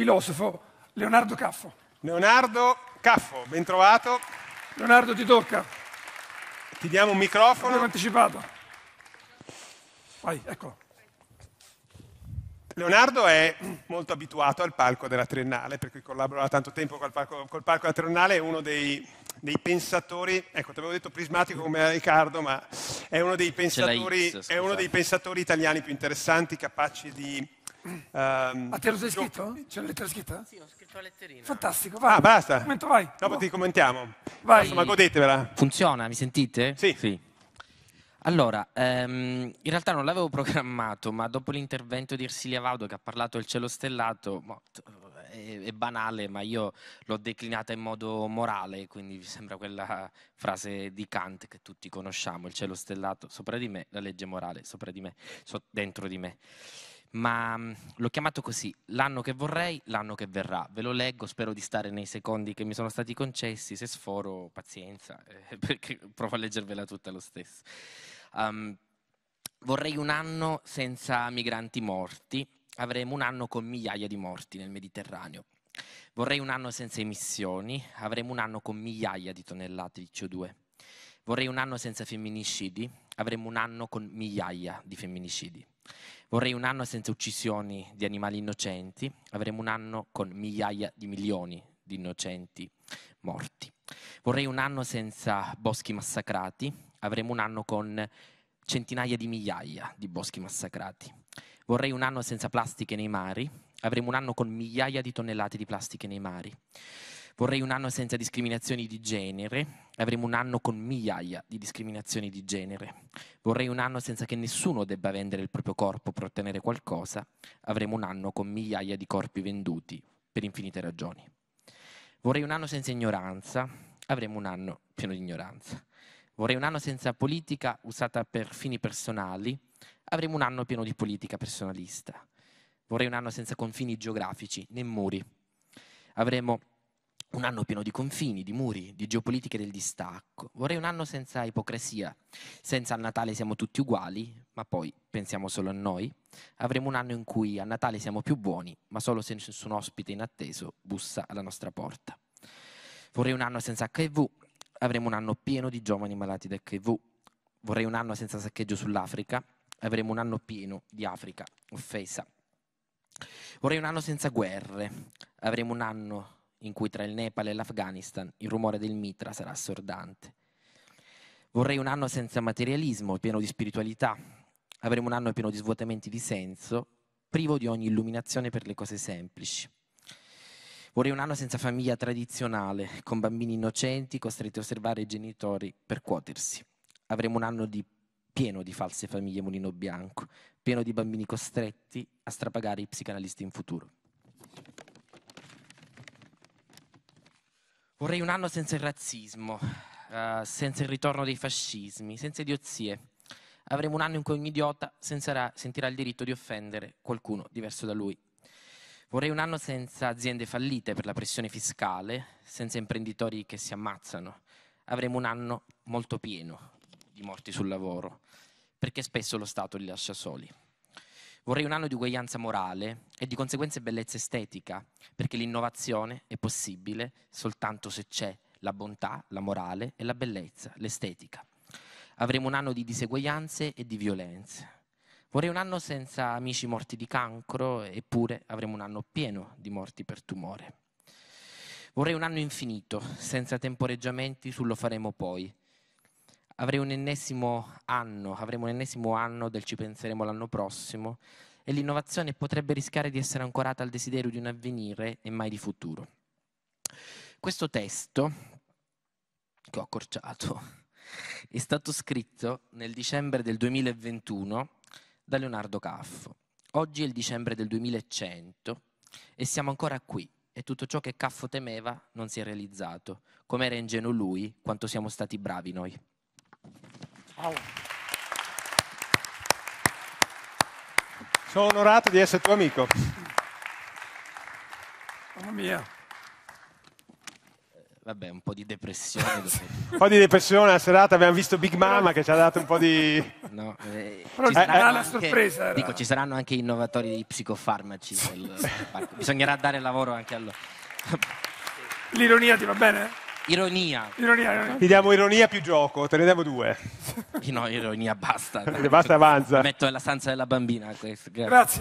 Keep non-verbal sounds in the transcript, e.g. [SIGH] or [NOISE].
filosofo Leonardo Caffo. Leonardo Caffo, ben trovato. Leonardo, ti tocca. Ti diamo un microfono. L'ho anticipato. Vai, eccolo. Leonardo è molto abituato al palco della Triennale, perché collabora da tanto tempo col palco, col palco della Triennale, è uno dei, dei pensatori, ecco, ti avevo detto prismatico come Riccardo, ma è uno dei pensatori, X, è uno dei pensatori italiani più interessanti, capaci di Um, ah, te lo sei scritto? C'è la lettera scritta? Sì, ho scritto la letterina. Fantastico, ah, vai. Ah, basta. Commento, vai. Dopo oh. ti commentiamo. Vai. Insomma, godetevela. Funziona, mi sentite? Sì. sì. Allora, ehm, in realtà non l'avevo [LAUGHS] programmato, ma dopo l'intervento di Ersilia Vado che ha parlato del cielo stellato, è, è banale, ma io l'ho declinata in modo morale, quindi mi sembra quella frase di Kant che tutti conosciamo, il cielo stellato sopra di me, la legge morale sopra di me, so, dentro di me ma mm, l'ho chiamato così, l'anno che vorrei, l'anno che verrà. Ve lo leggo, spero di stare nei secondi che mi sono stati concessi, se sforo pazienza, [LAUGHS] eh, perché provo a leggervela tutta lo stesso. Um, vorrei un anno senza migranti morti, avremo un anno con migliaia di morti nel Mediterraneo. Vorrei un anno senza emissioni, avremo un anno con migliaia di tonnellate di CO2. Vorrei un anno senza femminicidi, avremo un anno con migliaia di femminicidi. Vorrei un anno senza uccisioni di animali innocenti, avremo un anno con migliaia di milioni di innocenti morti. Vorrei un anno senza boschi massacrati, avremo un anno con centinaia di migliaia di boschi massacrati. Vorrei un anno senza plastiche nei mari, avremo un anno con migliaia di tonnellate di plastiche nei mari. Vorrei un anno senza discriminazioni di genere, avremo un anno con migliaia di discriminazioni di genere. Vorrei un anno senza che nessuno debba vendere il proprio corpo per ottenere qualcosa, avremo un anno con migliaia di corpi venduti per infinite ragioni. Vorrei un anno senza ignoranza, avremo un anno pieno di ignoranza. Vorrei un anno senza politica usata per fini personali, avremo un anno pieno di politica personalista. Vorrei un anno senza confini geografici né muri. Avremo un anno pieno di confini, di muri, di geopolitiche del distacco. Vorrei un anno senza ipocrisia. Senza al Natale siamo tutti uguali, ma poi pensiamo solo a noi. Avremo un anno in cui a Natale siamo più buoni, ma solo se nessun ospite inatteso bussa alla nostra porta. Vorrei un anno senza HIV. Avremo un anno pieno di giovani malati da HIV. Vorrei un anno senza saccheggio sull'Africa. Avremo un anno pieno di Africa offesa. Vorrei un anno senza guerre. Avremo un anno in cui tra il Nepal e l'Afghanistan il rumore del mitra sarà assordante. Vorrei un anno senza materialismo, pieno di spiritualità. Avremo un anno pieno di svuotamenti di senso, privo di ogni illuminazione per le cose semplici. Vorrei un anno senza famiglia tradizionale, con bambini innocenti costretti a osservare i genitori per cuotersi. Avremo un anno di pieno di false famiglie mulino bianco, pieno di bambini costretti a strapagare i psicanalisti in futuro. Vorrei un anno senza il razzismo, uh, senza il ritorno dei fascismi, senza idiozie. Avremo un anno in cui ogni idiota senza, sentirà il diritto di offendere qualcuno diverso da lui. Vorrei un anno senza aziende fallite per la pressione fiscale, senza imprenditori che si ammazzano. Avremo un anno molto pieno di morti sul lavoro, perché spesso lo Stato li lascia soli. Vorrei un anno di uguaglianza morale e di conseguenza bellezza estetica, perché l'innovazione è possibile soltanto se c'è la bontà, la morale e la bellezza, l'estetica. Avremo un anno di diseguaglianze e di violenze. Vorrei un anno senza amici morti di cancro, eppure avremo un anno pieno di morti per tumore. Vorrei un anno infinito, senza temporeggiamenti sullo faremo poi, avrei un ennesimo anno, avremo un ennesimo anno del ci penseremo l'anno prossimo e l'innovazione potrebbe rischiare di essere ancorata al desiderio di un avvenire e mai di futuro. Questo testo, che ho accorciato, è stato scritto nel dicembre del 2021 da Leonardo Caffo. Oggi è il dicembre del 2100 e siamo ancora qui e tutto ciò che Caffo temeva non si è realizzato, come era ingenuo lui quanto siamo stati bravi noi. Wow. Sono onorato di essere tuo amico. Mamma mia. Vabbè, un po' di depressione. [LAUGHS] un po' di depressione la serata, abbiamo visto Big Mama che ci ha dato un po' di... No, eh, Però ci eh, sarà sorpresa. Era. Dico, ci saranno anche innovatori di psicofarmaci. [LAUGHS] Bisognerà dare lavoro anche a loro. L'ironia ti va bene? Ironia. Ironia, Ti diamo ironia più gioco, te ne diamo due. No, ironia, basta. [LAUGHS] basta, avanza. Metto nella stanza della bambina. Questo. Grazie. Grazie.